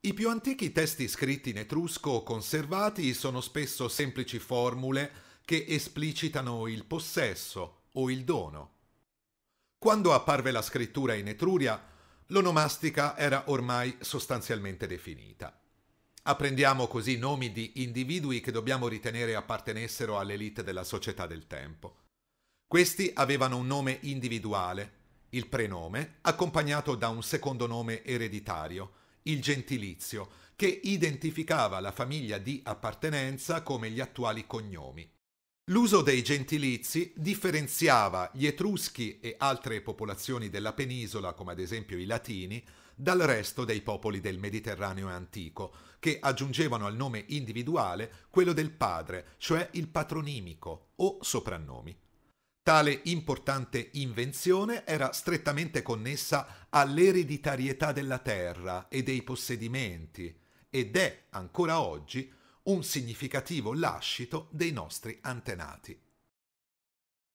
I più antichi testi scritti in etrusco conservati sono spesso semplici formule che esplicitano il possesso o il dono. Quando apparve la scrittura in Etruria, l'onomastica era ormai sostanzialmente definita. Apprendiamo così nomi di individui che dobbiamo ritenere appartenessero all'elite della società del tempo. Questi avevano un nome individuale, il prenome, accompagnato da un secondo nome ereditario, il gentilizio, che identificava la famiglia di appartenenza come gli attuali cognomi. L'uso dei gentilizi differenziava gli Etruschi e altre popolazioni della penisola, come ad esempio i Latini, dal resto dei popoli del Mediterraneo antico, che aggiungevano al nome individuale quello del padre, cioè il patronimico o soprannomi. Tale importante invenzione era strettamente connessa all'ereditarietà della terra e dei possedimenti ed è ancora oggi un significativo lascito dei nostri antenati.